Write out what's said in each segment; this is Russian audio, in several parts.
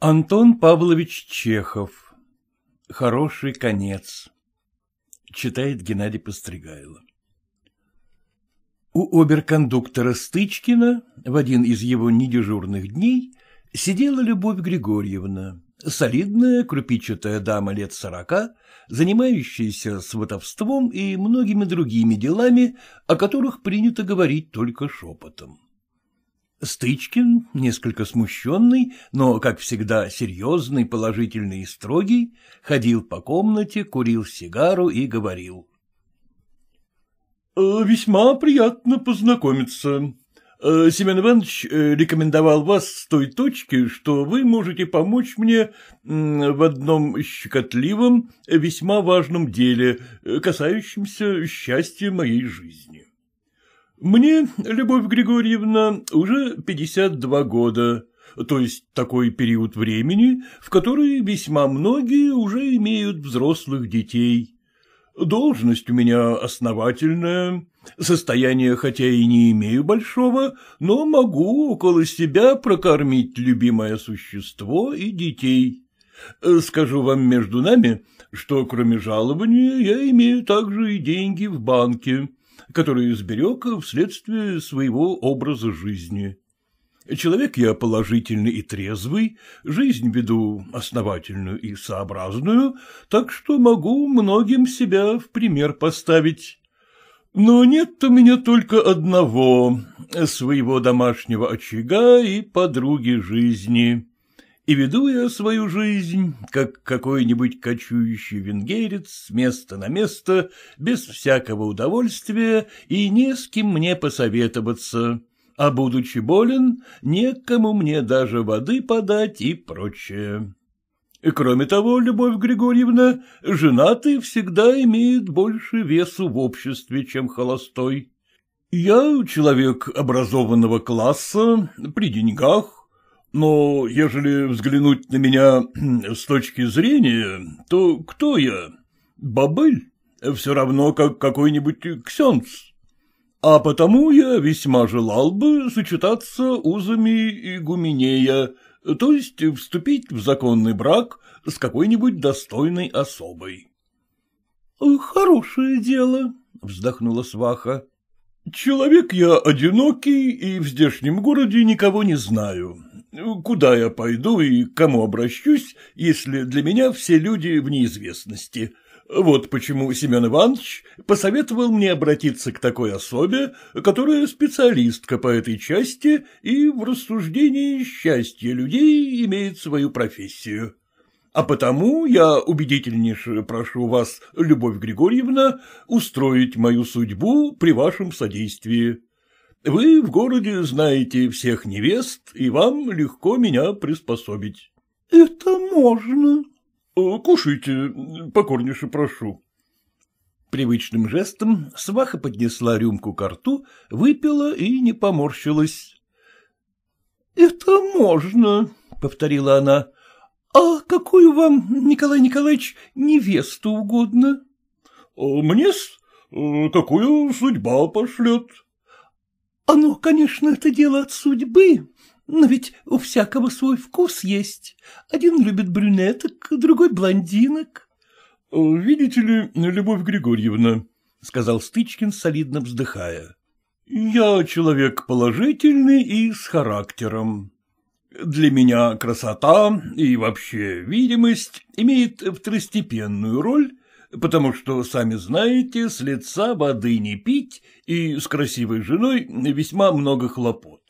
Антон Павлович Чехов. Хороший конец. Читает Геннадий Постригайло. У оберкондуктора Стычкина в один из его недежурных дней сидела Любовь Григорьевна, солидная, крупичатая дама лет сорока, занимающаяся сватовством и многими другими делами, о которых принято говорить только шепотом. Стычкин, несколько смущенный, но, как всегда, серьезный, положительный и строгий, ходил по комнате, курил сигару и говорил. «Э, — Весьма приятно познакомиться. Э, Семен Иванович э, рекомендовал вас с той точки, что вы можете помочь мне в одном щекотливом, весьма важном деле, касающемся счастья моей жизни. Мне, Любовь Григорьевна, уже 52 года, то есть такой период времени, в который весьма многие уже имеют взрослых детей. Должность у меня основательная, состояние хотя и не имею большого, но могу около себя прокормить любимое существо и детей. Скажу вам между нами, что кроме жалования я имею также и деньги в банке, которую сберег вследствие своего образа жизни. Человек я положительный и трезвый, жизнь веду основательную и сообразную, так что могу многим себя в пример поставить. Но нет у меня только одного — своего домашнего очага и подруги жизни и веду я свою жизнь, как какой-нибудь кочующий венгерец с места на место, без всякого удовольствия и не с кем мне посоветоваться, а, будучи болен, некому мне даже воды подать и прочее. И кроме того, Любовь Григорьевна, женатый всегда имеет больше весу в обществе, чем холостой. Я человек образованного класса, при деньгах, но ежели взглянуть на меня с точки зрения, то кто я? Бабыль? Все равно, как какой-нибудь ксенц. А потому я весьма желал бы сочетаться узами игуменея, то есть вступить в законный брак с какой-нибудь достойной особой. — Хорошее дело, — вздохнула сваха. — Человек я одинокий и в здешнем городе никого не знаю. Куда я пойду и к кому обращусь, если для меня все люди в неизвестности? Вот почему Семен Иванович посоветовал мне обратиться к такой особе, которая специалистка по этой части и в рассуждении счастья людей имеет свою профессию. А потому я убедительнейше прошу вас, Любовь Григорьевна, устроить мою судьбу при вашем содействии. Вы в городе знаете всех невест, и вам легко меня приспособить. — Это можно. Э, — Кушайте, покорнейше прошу. Привычным жестом сваха поднесла рюмку к рту, выпила и не поморщилась. — Это можно, — повторила она. — А какую вам, Николай Николаевич, невесту угодно? — Мне-с? Какую э, судьба пошлет. — оно, конечно, это дело от судьбы, но ведь у всякого свой вкус есть. Один любит брюнеток, другой блондинок. Э, — Видите ли, Любовь Григорьевна, — сказал Стычкин, солидно вздыхая, — я человек положительный и с характером. Для меня красота и вообще видимость имеет второстепенную роль потому что, сами знаете, с лица воды не пить и с красивой женой весьма много хлопот.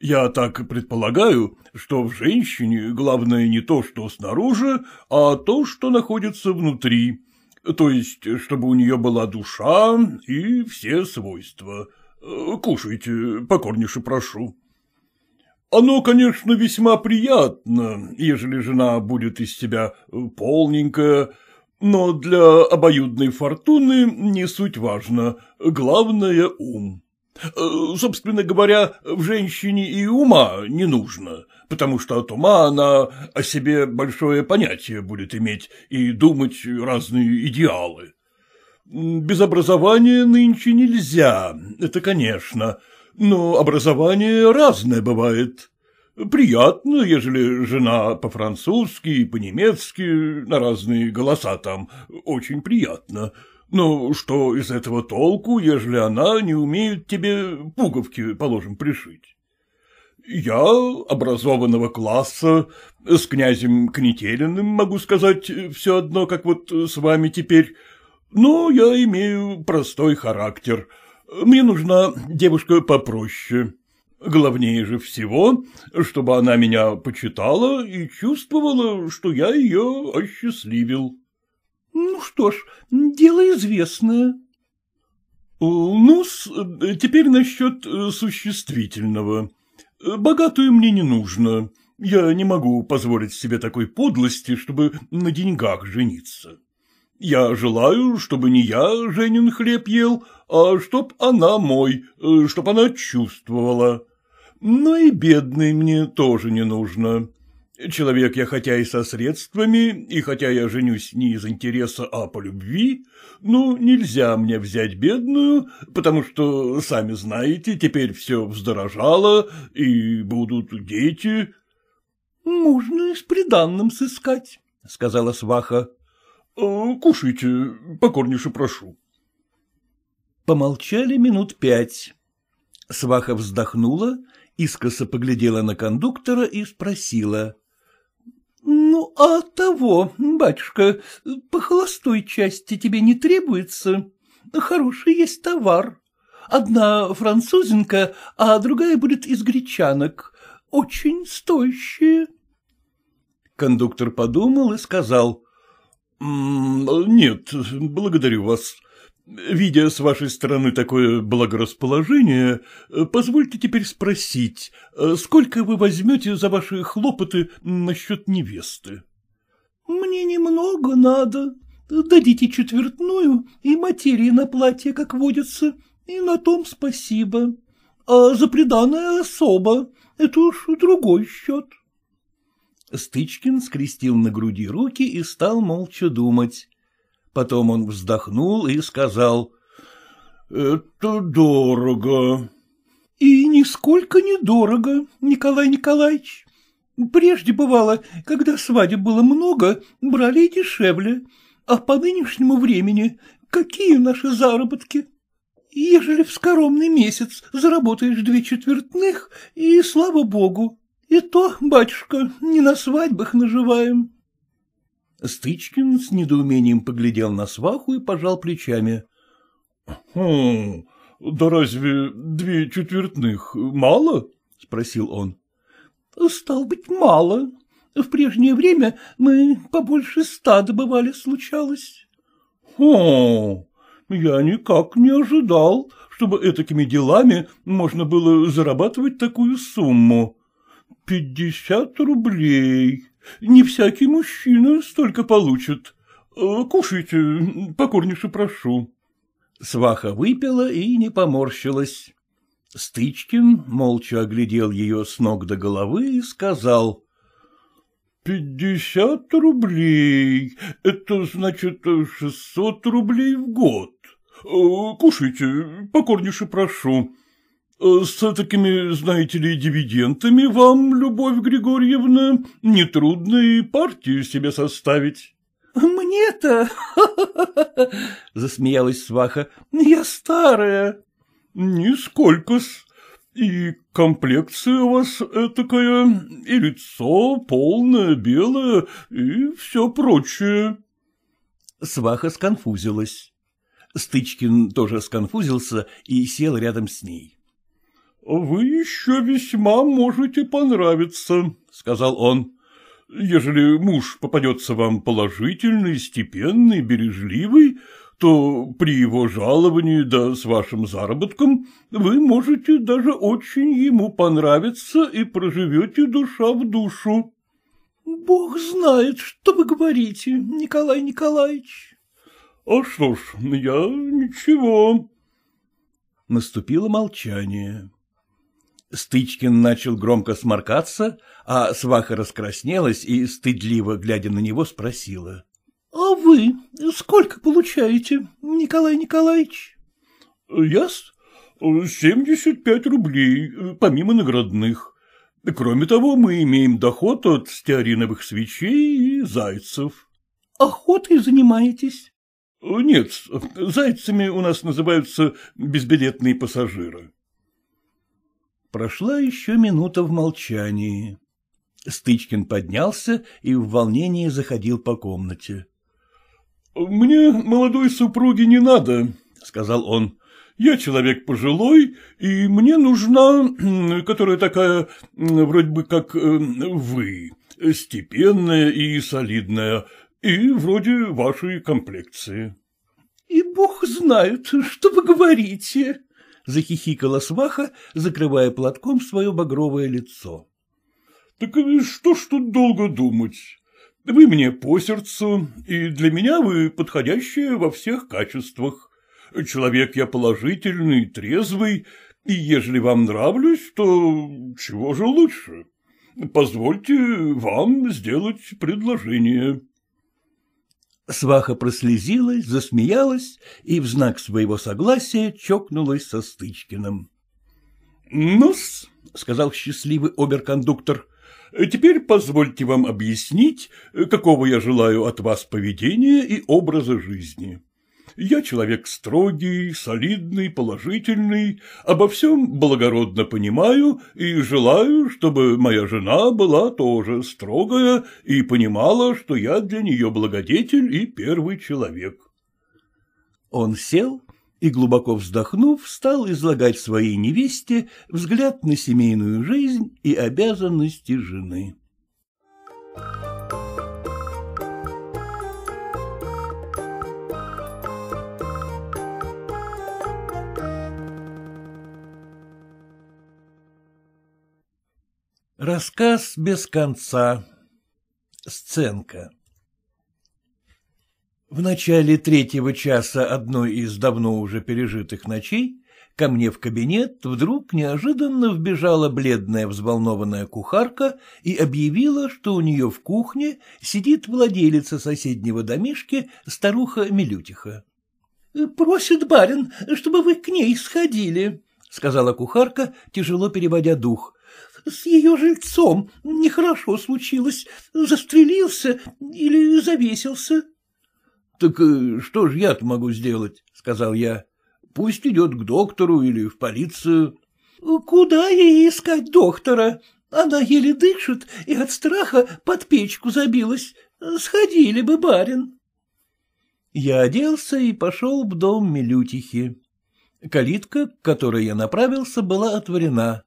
Я так предполагаю, что в женщине главное не то, что снаружи, а то, что находится внутри, то есть, чтобы у нее была душа и все свойства. Э, кушайте, покорнейше прошу. Оно, конечно, весьма приятно, ежели жена будет из себя полненькая, но для обоюдной фортуны не суть важно, главное — ум. Э, собственно говоря, в женщине и ума не нужно, потому что от ума она о себе большое понятие будет иметь и думать разные идеалы. Без образования нынче нельзя, это конечно, но образование разное бывает. Приятно, ежели жена по-французски и по-немецки, на разные голоса там, очень приятно. Но что из этого толку, ежели она не умеет тебе пуговки, положим, пришить? Я образованного класса, с князем Кнетелиным, могу сказать, все одно, как вот с вами теперь, но я имею простой характер. Мне нужна девушка попроще. Главнее же всего, чтобы она меня почитала и чувствовала, что я ее осчастливил. — Ну что ж, дело известное. Э, — Ну, э, теперь насчет э, существительного. Богатую мне не нужно. Я не могу позволить себе такой подлости, чтобы на деньгах жениться. Я желаю, чтобы не я Женин хлеб ел, а чтоб она мой, э, чтоб она чувствовала. Но и бедный мне тоже не нужно. Человек я хотя и со средствами, и хотя я женюсь не из интереса, а по любви, но ну, нельзя мне взять бедную, потому что, сами знаете, теперь все вздорожало, и будут дети. — Можно и с приданным сыскать, — сказала сваха. «Э, — Кушайте, покорнейше прошу. Помолчали минут пять. Сваха вздохнула, искоса поглядела на кондуктора и спросила. — Ну, а того, батюшка, по холостой части тебе не требуется? Хороший есть товар. Одна французинка, а другая будет из гречанок. Очень стоящие. Кондуктор подумал и сказал. — Нет, благодарю вас. — Видя с вашей стороны такое благорасположение, э, позвольте теперь спросить, э, сколько вы возьмете за ваши хлопоты насчет невесты? — Мне немного надо. Дадите четвертную и материи на платье, как водится, и на том спасибо. А за приданное особо, это уж другой счет. Стычкин скрестил на груди руки и стал молча думать. Потом он вздохнул и сказал. — Это дорого. — И нисколько не дорого, Николай Николаевич. Прежде бывало, когда свадеб было много, брали и дешевле, а по нынешнему времени какие наши заработки? Ежели в скоромный месяц заработаешь две четвертных, и слава богу, и то, батюшка, не на свадьбах наживаем. Стычкин с недоумением поглядел на сваху и пожал плечами. — Хм, да разве две четвертных мало? — спросил он. — Стал быть, мало. В прежнее время мы побольше ста добывали, случалось. «Хм, — О, я никак не ожидал, чтобы этакими делами можно было зарабатывать такую сумму. Пятьдесят рублей. Не всякий мужчина столько получит. Э, кушайте, покорнейше прошу. Сваха выпила и не поморщилась. Стычкин молча оглядел ее с ног до головы и сказал. — Пятьдесят рублей. Это значит шестьсот рублей в год. Э, кушайте, покорнейше прошу. Э, с такими, знаете ли, дивидендами вам, Любовь Григорьевна, нетрудно и партию себе составить. «Мне-то...» — засмеялась сваха. «Я старая». «Нисколько-с. И комплекция у вас э, такая, и лицо полное, белое, и все прочее». Сваха сконфузилась. Стычкин тоже сконфузился и сел рядом с ней. Вы еще весьма можете понравиться, — сказал он. — Ежели муж попадется вам положительный, степенный, бережливый, то при его жаловании да с вашим заработком вы можете даже очень ему понравиться и проживете душа в душу. — Бог знает, что вы говорите, Николай Николаевич. — А что ж, я ничего. Наступило молчание. Стычкин начал громко сморкаться, а сваха раскраснелась и, стыдливо глядя на него, спросила. — А вы сколько получаете, Николай Николаевич? — Яс? Э, семьдесят пять рублей, э, помимо наградных. Кроме того, мы имеем доход от стеариновых свечей и зайцев. — Охотой занимаетесь? Э, — Нет, зайцами у нас называются безбилетные пассажиры. — Прошла еще минута в молчании. Стычкин поднялся и в волнении заходил по комнате. — Мне молодой супруге не надо, — сказал он. — Я человек пожилой, и мне нужна, которая такая, вроде бы как э, вы, степенная и солидная, и вроде вашей комплекции. — И бог знает, что вы говорите, захихикала сваха, закрывая платком свое багровое лицо. — Так что ж тут долго думать? Вы мне по сердцу, и для меня вы подходящие во всех качествах. Человек я положительный, трезвый, и ежели вам нравлюсь, то чего же лучше? Позвольте вам сделать предложение. Сваха прослезилась, засмеялась и в знак своего согласия чокнулась со Стычкиным. «Ну-с», — сказал счастливый оберкондуктор, — «теперь позвольте вам объяснить, какого я желаю от вас поведения и образа жизни». Я человек строгий, солидный, положительный, обо всем благородно понимаю и желаю, чтобы моя жена была тоже строгая и понимала, что я для нее благодетель и первый человек. Он сел и, глубоко вздохнув, стал излагать своей невесте взгляд на семейную жизнь и обязанности жены. Рассказ без конца. Сценка. В начале третьего часа одной из давно уже пережитых ночей ко мне в кабинет вдруг неожиданно вбежала бледная взволнованная кухарка и объявила, что у нее в кухне сидит владелица соседнего домишки старуха Милютиха. «Э, — Просит барин, чтобы вы к ней сходили, — сказала кухарка, тяжело переводя дух — с ее жильцом нехорошо случилось, застрелился или завесился. — Так э, что же я-то могу сделать? — сказал я. — Пусть идет к доктору или в полицию. — Куда ей искать доктора? Она еле дышит и от страха под печку забилась. Сходили бы, барин. Я оделся и пошел в дом Милютихи. Калитка, к которой я направился, была отворена.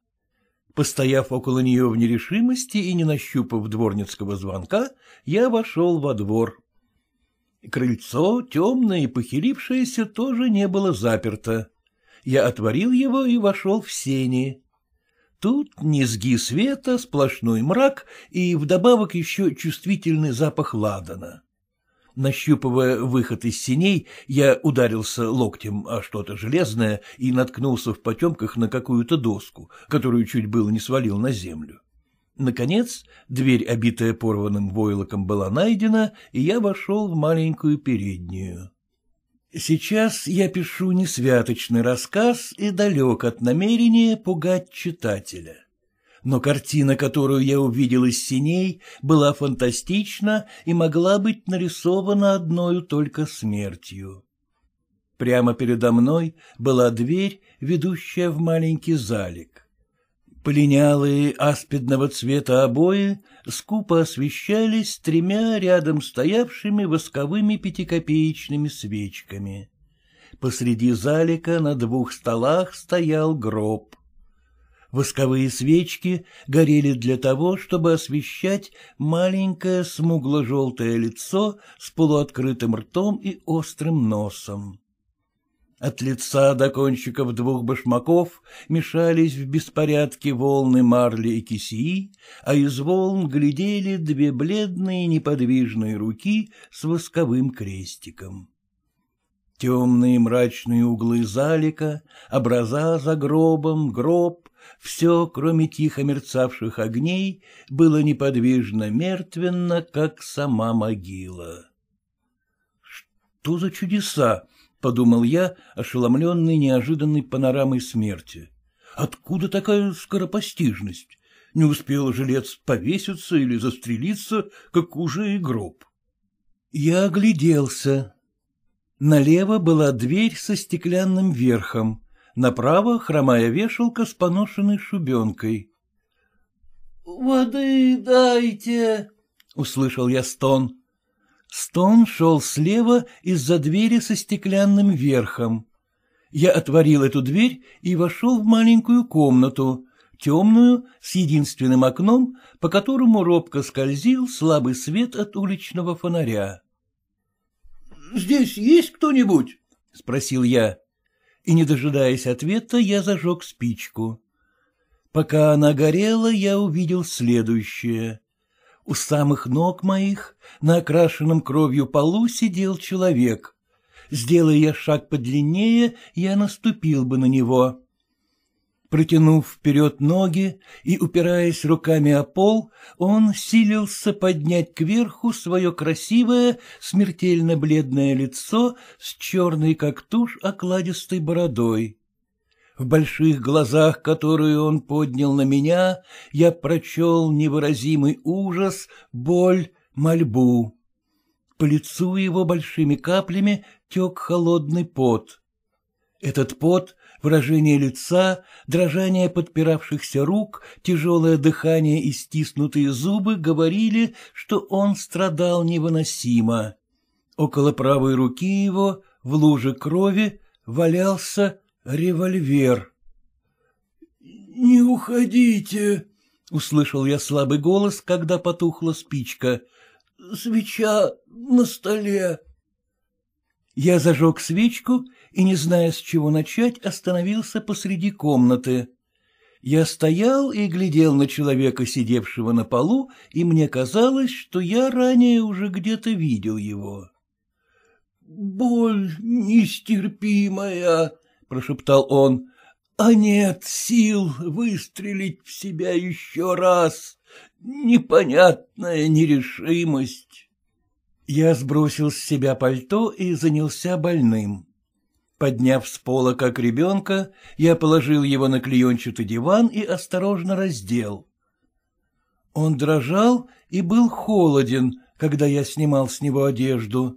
Постояв около нее в нерешимости и не нащупав дворницкого звонка, я вошел во двор. Крыльцо, темное и похилившееся, тоже не было заперто. Я отворил его и вошел в сени. Тут низги света, сплошной мрак и вдобавок еще чувствительный запах ладана. Нащупывая выход из синей, я ударился локтем о что-то железное и наткнулся в потемках на какую-то доску, которую чуть было не свалил на землю. Наконец, дверь, обитая порванным войлоком, была найдена, и я вошел в маленькую переднюю. Сейчас я пишу несвяточный рассказ и далек от намерения пугать читателя но картина, которую я увидел из синей, была фантастична и могла быть нарисована одною только смертью. Прямо передо мной была дверь, ведущая в маленький залик. Полинялые аспидного цвета обои скупо освещались тремя рядом стоявшими восковыми пятикопеечными свечками. Посреди залика на двух столах стоял гроб — восковые свечки горели для того, чтобы освещать маленькое смугло-желтое лицо с полуоткрытым ртом и острым носом. От лица до кончиков двух башмаков мешались в беспорядке волны марли и кисии, а из волн глядели две бледные неподвижные руки с восковым крестиком. Темные мрачные углы залика, образа за гробом, гроб, все, кроме тихо мерцавших огней, было неподвижно мертвенно, как сама могила. «Что за чудеса?» — подумал я, ошеломленный неожиданной панорамой смерти. «Откуда такая скоропостижность? Не успел жилец повеситься или застрелиться, как уже и гроб». Я огляделся. Налево была дверь со стеклянным верхом направо хромая вешалка с поношенной шубенкой. — Воды дайте! — услышал я стон. Стон шел слева из-за двери со стеклянным верхом. Я отворил эту дверь и вошел в маленькую комнату, темную, с единственным окном, по которому робко скользил слабый свет от уличного фонаря. — Здесь есть кто-нибудь? — спросил я и, не дожидаясь ответа, я зажег спичку. Пока она горела, я увидел следующее. У самых ног моих на окрашенном кровью полу сидел человек. Сделая я шаг подлиннее, я наступил бы на него. Протянув вперед ноги и упираясь руками о пол, он силился поднять кверху свое красивое, смертельно бледное лицо с черной как тушь окладистой бородой. В больших глазах, которые он поднял на меня, я прочел невыразимый ужас, боль, мольбу. По лицу его большими каплями тек холодный пот. Этот пот выражение лица, дрожание подпиравшихся рук, тяжелое дыхание и стиснутые зубы говорили, что он страдал невыносимо. Около правой руки его, в луже крови, валялся револьвер. «Не уходите!» — услышал я слабый голос, когда потухла спичка. «Свеча на столе!» Я зажег свечку и, не зная, с чего начать, остановился посреди комнаты. Я стоял и глядел на человека, сидевшего на полу, и мне казалось, что я ранее уже где-то видел его. — Боль нестерпимая, — прошептал он, — а нет сил выстрелить в себя еще раз. Непонятная нерешимость. Я сбросил с себя пальто и занялся больным. Подняв с пола, как ребенка, я положил его на клеенчатый диван и осторожно раздел. Он дрожал и был холоден, когда я снимал с него одежду.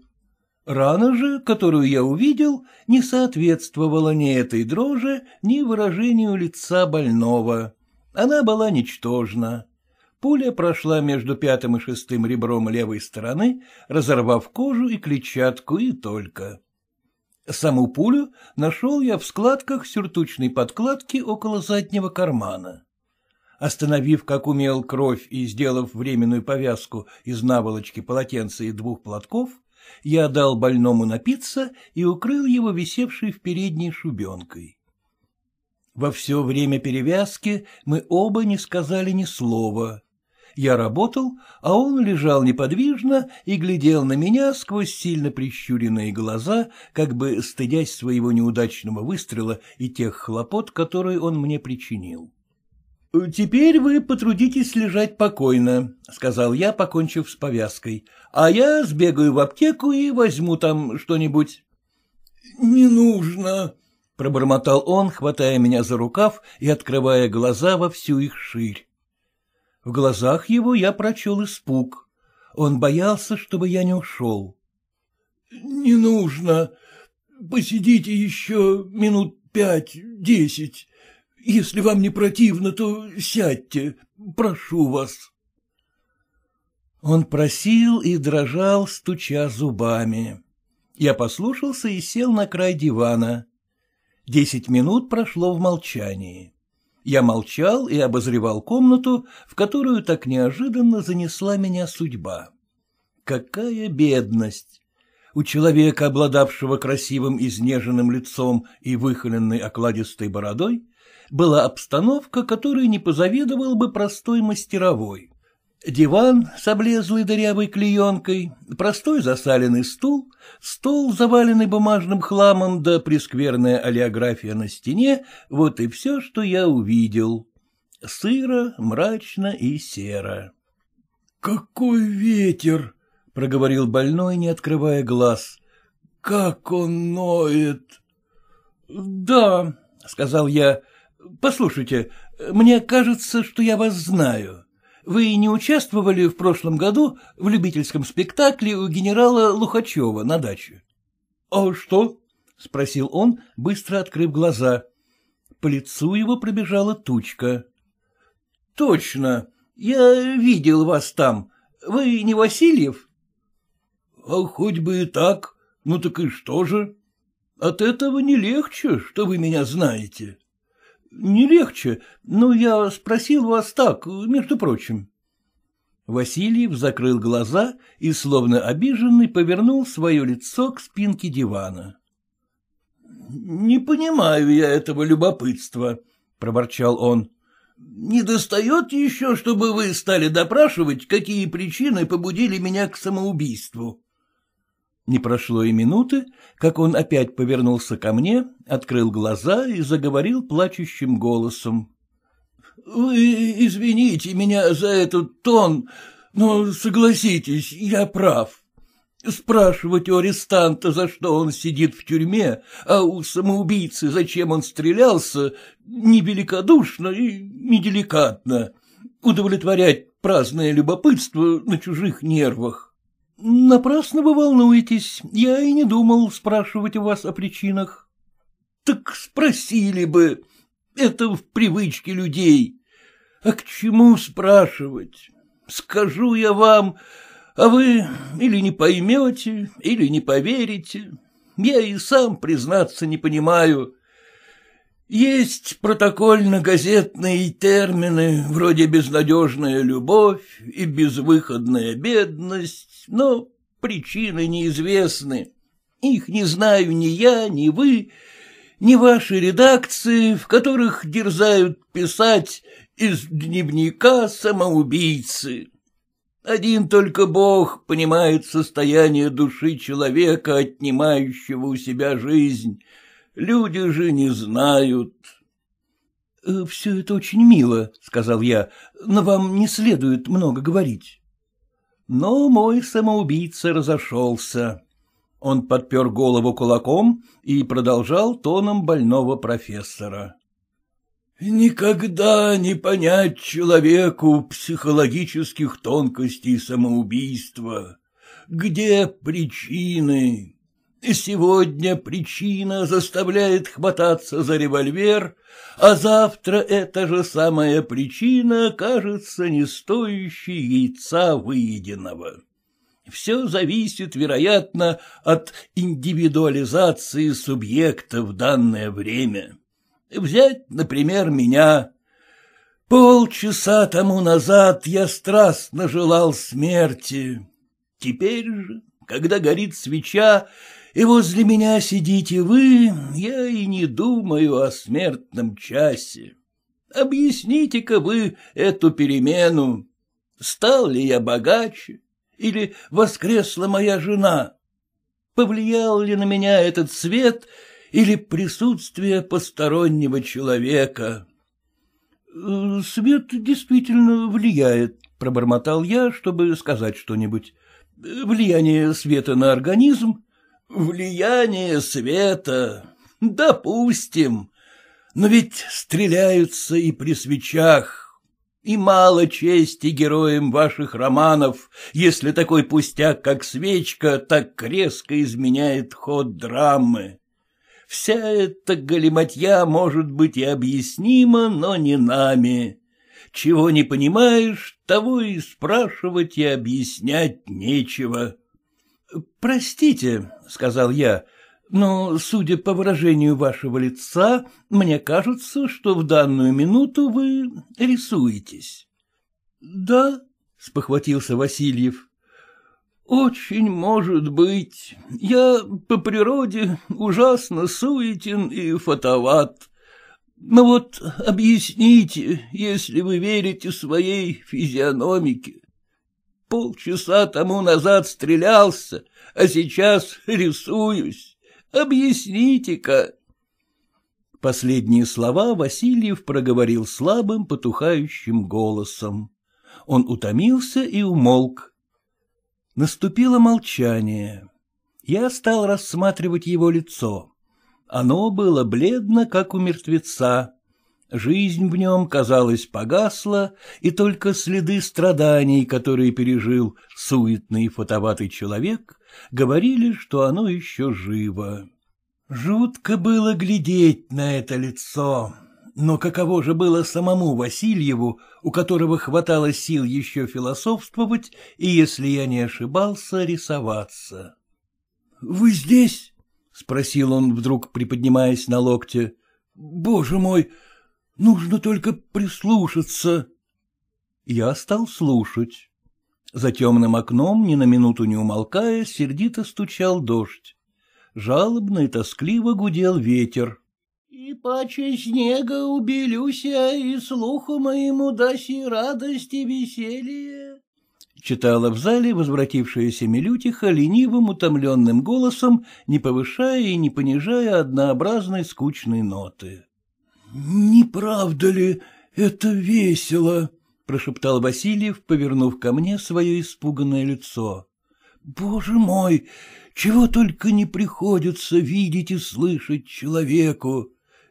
Рана же, которую я увидел, не соответствовала ни этой дрожи, ни выражению лица больного. Она была ничтожна. Пуля прошла между пятым и шестым ребром левой стороны, разорвав кожу и клетчатку и только. Саму пулю нашел я в складках сюртучной подкладки около заднего кармана. Остановив, как умел, кровь и сделав временную повязку из наволочки полотенца и двух платков, я дал больному напиться и укрыл его висевшей в передней шубенкой. Во все время перевязки мы оба не сказали ни слова. Я работал, а он лежал неподвижно и глядел на меня сквозь сильно прищуренные глаза, как бы стыдясь своего неудачного выстрела и тех хлопот, которые он мне причинил. — Теперь вы потрудитесь лежать покойно, — сказал я, покончив с повязкой, — а я сбегаю в аптеку и возьму там что-нибудь. — Не нужно, — пробормотал он, хватая меня за рукав и открывая глаза во всю их ширь. В глазах его я прочел испуг. Он боялся, чтобы я не ушел. — Не нужно. Посидите еще минут пять-десять. Если вам не противно, то сядьте. Прошу вас. Он просил и дрожал, стуча зубами. Я послушался и сел на край дивана. Десять минут прошло в молчании. Я молчал и обозревал комнату, в которую так неожиданно занесла меня судьба. Какая бедность! У человека, обладавшего красивым изнеженным лицом и выхоленной окладистой бородой, была обстановка, которой не позавидовал бы простой мастеровой. Диван с облезлой дырявой клеенкой, простой засаленный стул, стол, заваленный бумажным хламом, да прескверная олеография на стене — вот и все, что я увидел. Сыро, мрачно и серо. — Какой ветер! — проговорил больной, не открывая глаз. — Как он ноет! — Да, — сказал я, — послушайте, мне кажется, что я вас знаю. — вы не участвовали в прошлом году в любительском спектакле у генерала Лухачева на даче? — А что? — спросил он, быстро открыв глаза. По лицу его пробежала тучка. — Точно. Я видел вас там. Вы не Васильев? — А хоть бы и так. Ну так и что же? От этого не легче, что вы меня знаете. — не легче, но я спросил вас так, между прочим. Васильев закрыл глаза и, словно обиженный, повернул свое лицо к спинке дивана. — Не понимаю я этого любопытства, — проворчал он. — Не достает еще, чтобы вы стали допрашивать, какие причины побудили меня к самоубийству. Не прошло и минуты, как он опять повернулся ко мне, открыл глаза и заговорил плачущим голосом. — Вы извините меня за этот тон, но согласитесь, я прав. Спрашивать у арестанта, за что он сидит в тюрьме, а у самоубийцы, зачем он стрелялся, небеликодушно и неделикатно. Удовлетворять праздное любопытство на чужих нервах. — Напрасно вы волнуетесь. Я и не думал спрашивать у вас о причинах. — Так спросили бы. Это в привычке людей. А к чему спрашивать? Скажу я вам, а вы или не поймете, или не поверите. Я и сам, признаться, не понимаю. Есть протокольно-газетные термины, вроде «безнадежная любовь» и «безвыходная бедность», но причины неизвестны. Их не знаю ни я, ни вы, ни ваши редакции, в которых дерзают писать из дневника самоубийцы. Один только Бог понимает состояние души человека, отнимающего у себя жизнь. Люди же не знают. «Э, — Все это очень мило, — сказал я, — но вам не следует много говорить. Но мой самоубийца разошелся. Он подпер голову кулаком и продолжал тоном больного профессора. «Никогда не понять человеку психологических тонкостей самоубийства. Где причины, и Сегодня причина заставляет хвататься за револьвер, а завтра эта же самая причина кажется не стоящей яйца выеденного. Все зависит, вероятно, от индивидуализации субъекта в данное время. Взять, например, меня. Полчаса тому назад я страстно желал смерти. Теперь же, когда горит свеча, и возле меня сидите вы, я и не думаю о смертном часе. Объясните-ка вы эту перемену. Стал ли я богаче? Или воскресла моя жена? Повлиял ли на меня этот свет или присутствие постороннего человека? — Свет действительно влияет, — пробормотал я, чтобы сказать что-нибудь. Влияние света на организм, Влияние света, допустим, но ведь стреляются и при свечах, и мало чести героям ваших романов, если такой пустяк, как свечка, так резко изменяет ход драмы. Вся эта галиматья может быть и объяснима, но не нами. Чего не понимаешь, того и спрашивать и объяснять нечего. Простите, — сказал я, — но, судя по выражению вашего лица, мне кажется, что в данную минуту вы рисуетесь. — Да, — спохватился Васильев. — Очень может быть. Я по природе ужасно суетен и фотоват. Но вот объясните, если вы верите своей физиономике, Полчаса тому назад стрелялся, а сейчас рисуюсь. Объясните-ка. Последние слова Васильев проговорил слабым, потухающим голосом. Он утомился и умолк. Наступило молчание. Я стал рассматривать его лицо. Оно было бледно, как у мертвеца. Жизнь в нем, казалось, погасла, и только следы страданий, которые пережил суетный фотоватый человек, говорили, что оно еще живо. Жутко было глядеть на это лицо, но каково же было самому Васильеву, у которого хватало сил еще философствовать и, если я не ошибался, рисоваться. — Вы здесь? — спросил он вдруг, приподнимаясь на локте. — Боже мой, Нужно только прислушаться. Я стал слушать. За темным окном, ни на минуту не умолкая, сердито стучал дождь. Жалобно и тоскливо гудел ветер. — И паче снега убелюся, и слуху моему даси радость и веселье. Читала в зале возвратившаяся Милютиха ленивым, утомленным голосом, не повышая и не понижая однообразной скучной ноты. Не правда ли это весело? — прошептал Васильев, повернув ко мне свое испуганное лицо. — Боже мой, чего только не приходится видеть и слышать человеку!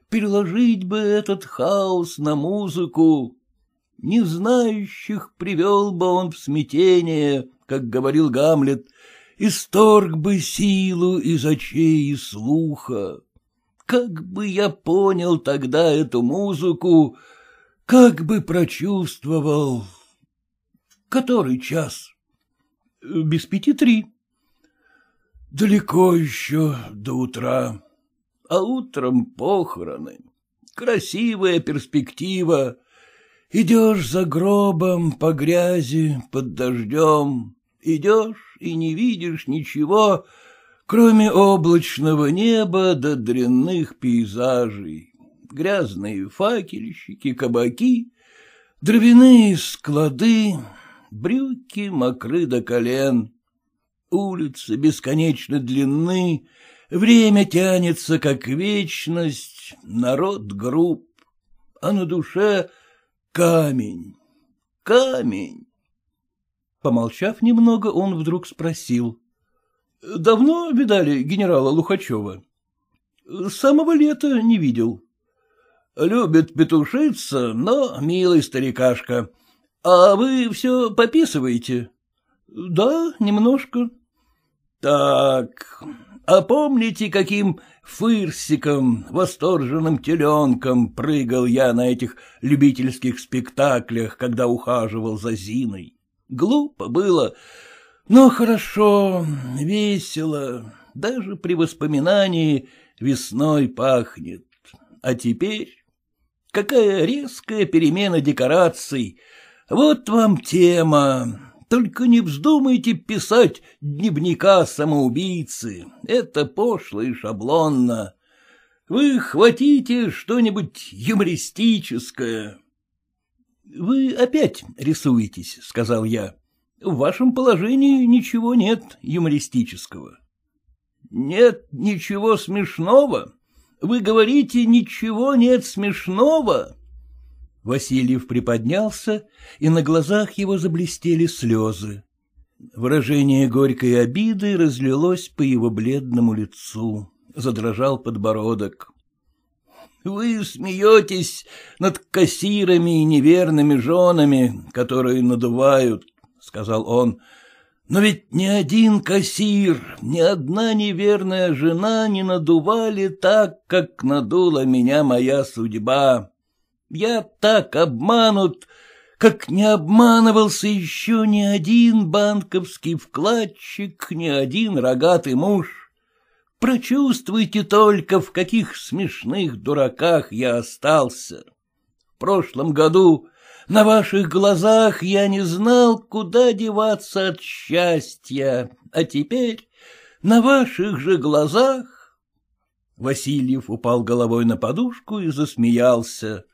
Переложить бы этот хаос на музыку! не знающих привел бы он в смятение, как говорил Гамлет, исторг бы силу из очей и слуха. Как бы я понял тогда эту музыку, как бы прочувствовал... Который час? Без пяти три. Далеко еще до утра. А утром похороны. Красивая перспектива. Идешь за гробом по грязи, под дождем. Идешь и не видишь ничего, кроме облачного неба до да дрянных пейзажей, грязные факельщики, кабаки, дровяные склады, брюки мокры до колен, улицы бесконечно длинны, время тянется, как вечность, народ груб, а на душе камень, камень. Помолчав немного, он вдруг спросил. Давно видали генерала Лухачева? С самого лета не видел. Любит петушиться, но милый старикашка. А вы все пописываете? Да, немножко. Так, а помните, каким фырсиком, восторженным теленком прыгал я на этих любительских спектаклях, когда ухаживал за Зиной? Глупо было, но хорошо, весело, даже при воспоминании весной пахнет. А теперь... Какая резкая перемена декораций! Вот вам тема. Только не вздумайте писать дневника самоубийцы. Это пошло и шаблонно. Вы хватите что-нибудь юмористическое. — Вы опять рисуетесь, — сказал я. В вашем положении ничего нет юмористического. Нет ничего смешного? Вы говорите, ничего нет смешного? Васильев приподнялся, и на глазах его заблестели слезы. Выражение горькой обиды разлилось по его бледному лицу, задрожал подбородок. Вы смеетесь над кассирами и неверными женами, которые надувают, сказал он, — но ведь ни один кассир, ни одна неверная жена не надували так, как надула меня моя судьба. Я так обманут, как не обманывался еще ни один банковский вкладчик, ни один рогатый муж. Прочувствуйте только, в каких смешных дураках я остался. В прошлом году на ваших глазах я не знал, куда деваться от счастья, а теперь на ваших же глазах... Васильев упал головой на подушку и засмеялся.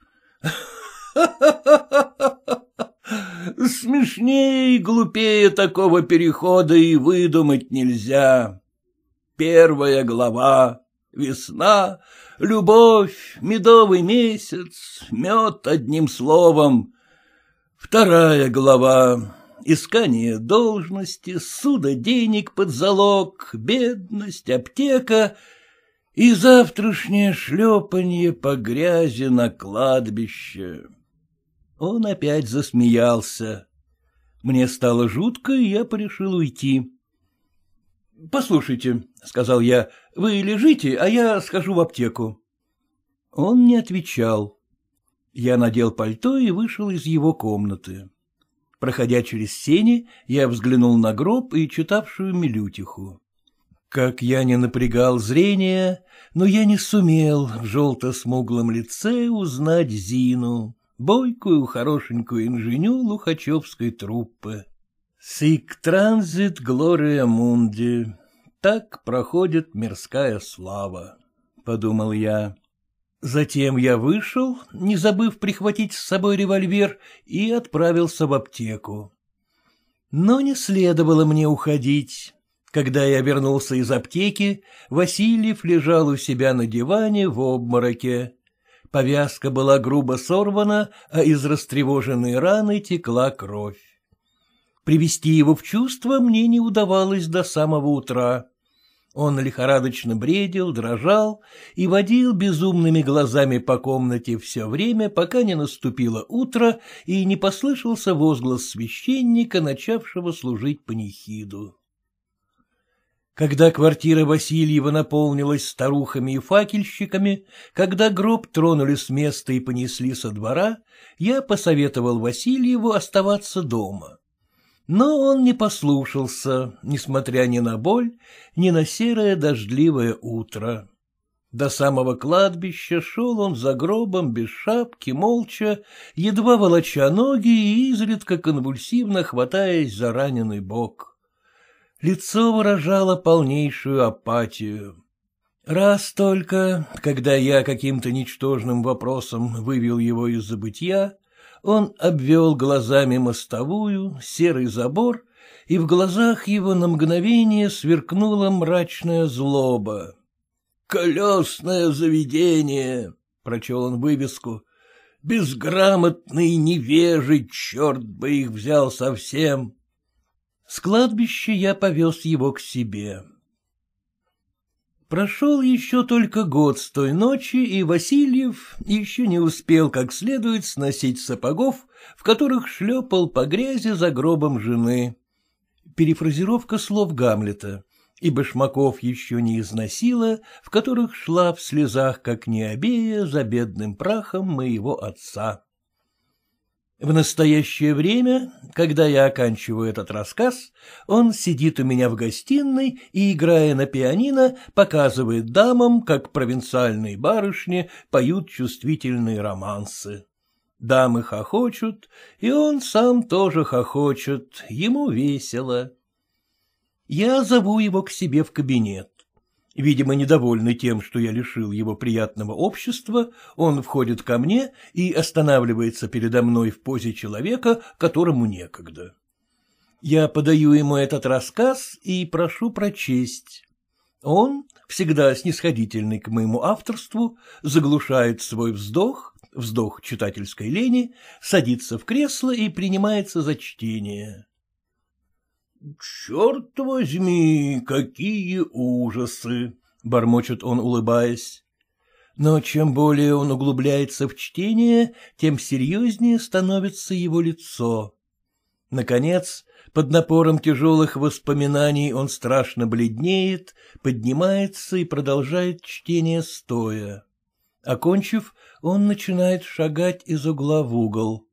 Смешнее и глупее такого перехода и выдумать нельзя. Первая глава весна, любовь, медовый месяц, мед одним словом. Вторая глава. Искание должности, суда денег под залог, бедность, аптека и завтрашнее шлепанье по грязи на кладбище. Он опять засмеялся. Мне стало жутко, и я порешил уйти. — Послушайте, — сказал я, — вы лежите, а я схожу в аптеку. Он не отвечал. Я надел пальто и вышел из его комнаты. Проходя через сени, я взглянул на гроб и читавшую Милютиху. Как я не напрягал зрение, но я не сумел в желто-смуглом лице узнать Зину, бойкую хорошенькую инженю Лухачевской труппы. «Сик транзит Глория Мунди» — так проходит мирская слава, — подумал я. Затем я вышел, не забыв прихватить с собой револьвер, и отправился в аптеку. Но не следовало мне уходить. Когда я вернулся из аптеки, Васильев лежал у себя на диване в обмороке. Повязка была грубо сорвана, а из растревоженной раны текла кровь. Привести его в чувство мне не удавалось до самого утра. Он лихорадочно бредил, дрожал и водил безумными глазами по комнате все время, пока не наступило утро и не послышался возглас священника, начавшего служить панихиду. Когда квартира Васильева наполнилась старухами и факельщиками, когда гроб тронули с места и понесли со двора, я посоветовал Васильеву оставаться дома. Но он не послушался, несмотря ни на боль, ни на серое дождливое утро. До самого кладбища шел он за гробом без шапки, молча, едва волоча ноги и изредка конвульсивно хватаясь за раненый бок. Лицо выражало полнейшую апатию. Раз только, когда я каким-то ничтожным вопросом вывел его из забытья, он обвел глазами мостовую, серый забор, и в глазах его на мгновение сверкнула мрачная злоба. «Колесное заведение!» — прочел он вывеску. «Безграмотный невежий, черт бы их взял совсем!» С кладбища я повез его к себе. Прошел еще только год с той ночи, и Васильев еще не успел как следует сносить сапогов, в которых шлепал по грязи за гробом жены. Перефразировка слов Гамлета и башмаков еще не износила, в которых шла в слезах, как необея, за бедным прахом моего отца. В настоящее время, когда я оканчиваю этот рассказ, он сидит у меня в гостиной и, играя на пианино, показывает дамам, как провинциальные барышни поют чувствительные романсы. Дамы хохочут, и он сам тоже хохочет, ему весело. Я зову его к себе в кабинет. Видимо, недовольный тем, что я лишил его приятного общества, он входит ко мне и останавливается передо мной в позе человека, которому некогда. Я подаю ему этот рассказ и прошу прочесть. Он, всегда снисходительный к моему авторству, заглушает свой вздох, вздох читательской лени, садится в кресло и принимается за чтение. — Черт возьми, какие ужасы! — бормочет он, улыбаясь. Но чем более он углубляется в чтение, тем серьезнее становится его лицо. Наконец, под напором тяжелых воспоминаний он страшно бледнеет, поднимается и продолжает чтение стоя. Окончив, он начинает шагать из угла в угол.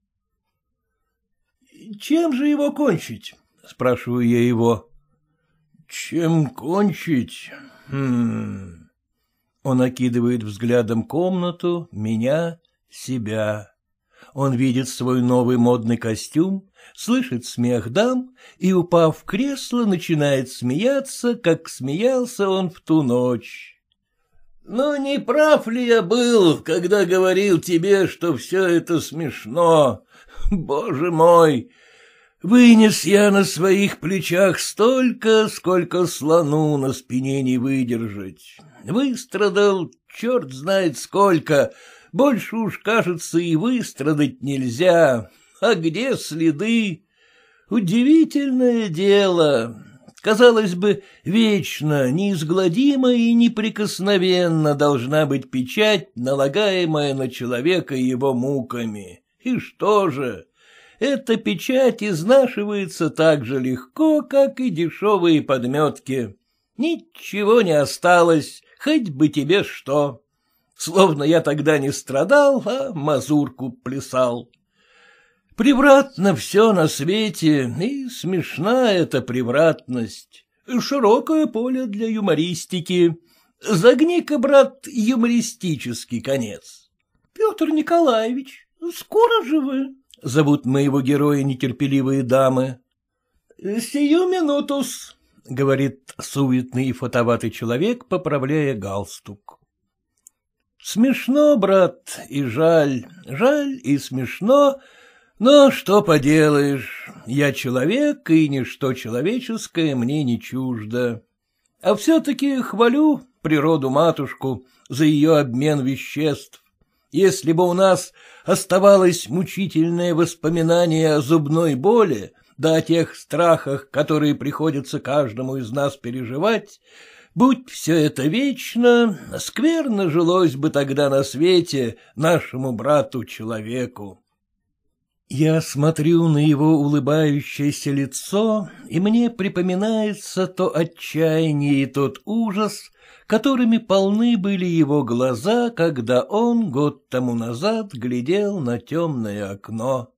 — Чем же его кончить? — спрашиваю я его. — Чем кончить? Хм... Он окидывает взглядом комнату, меня, себя. Он видит свой новый модный костюм, слышит смех дам и, упав в кресло, начинает смеяться, как смеялся он в ту ночь. «Ну, не прав ли я был, когда говорил тебе, что все это смешно? Боже мой, Вынес я на своих плечах столько, сколько слону на спине не выдержать. Выстрадал черт знает сколько, больше уж, кажется, и выстрадать нельзя. А где следы? Удивительное дело. Казалось бы, вечно, неизгладимо и неприкосновенно должна быть печать, налагаемая на человека его муками. И что же? эта печать изнашивается так же легко, как и дешевые подметки. Ничего не осталось, хоть бы тебе что. Словно я тогда не страдал, а мазурку плясал. Превратно все на свете, и смешна эта превратность. Широкое поле для юмористики. Загни-ка, брат, юмористический конец. — Петр Николаевич, скоро же вы? — зовут моего героя нетерпеливые дамы. — Сию минутус, — говорит суетный и фотоватый человек, поправляя галстук. Смешно, брат, и жаль, жаль и смешно, но что поделаешь, я человек, и ничто человеческое мне не чуждо. А все-таки хвалю природу-матушку за ее обмен веществ. Если бы у нас оставалось мучительное воспоминание о зубной боли, да о тех страхах, которые приходится каждому из нас переживать, будь все это вечно, скверно жилось бы тогда на свете нашему брату-человеку. Я смотрю на его улыбающееся лицо, и мне припоминается то отчаяние и тот ужас, которыми полны были его глаза, когда он год тому назад глядел на темное окно.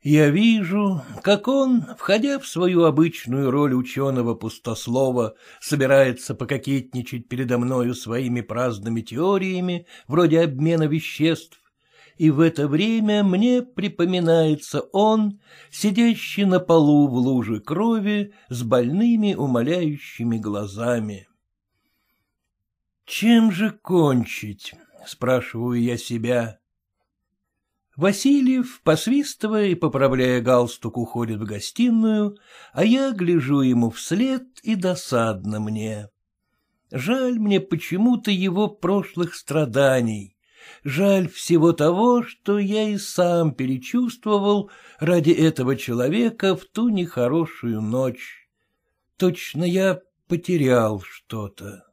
Я вижу, как он, входя в свою обычную роль ученого-пустослова, собирается пококетничать передо мною своими праздными теориями, вроде обмена веществ, и в это время мне припоминается он, сидящий на полу в луже крови с больными умоляющими глазами. Чем же кончить? Спрашиваю я себя. Васильев, посвистывая и поправляя галстук, уходит в гостиную, а я гляжу ему вслед и досадно мне. Жаль мне почему-то его прошлых страданий, жаль всего того, что я и сам перечувствовал ради этого человека в ту нехорошую ночь. Точно я потерял что-то.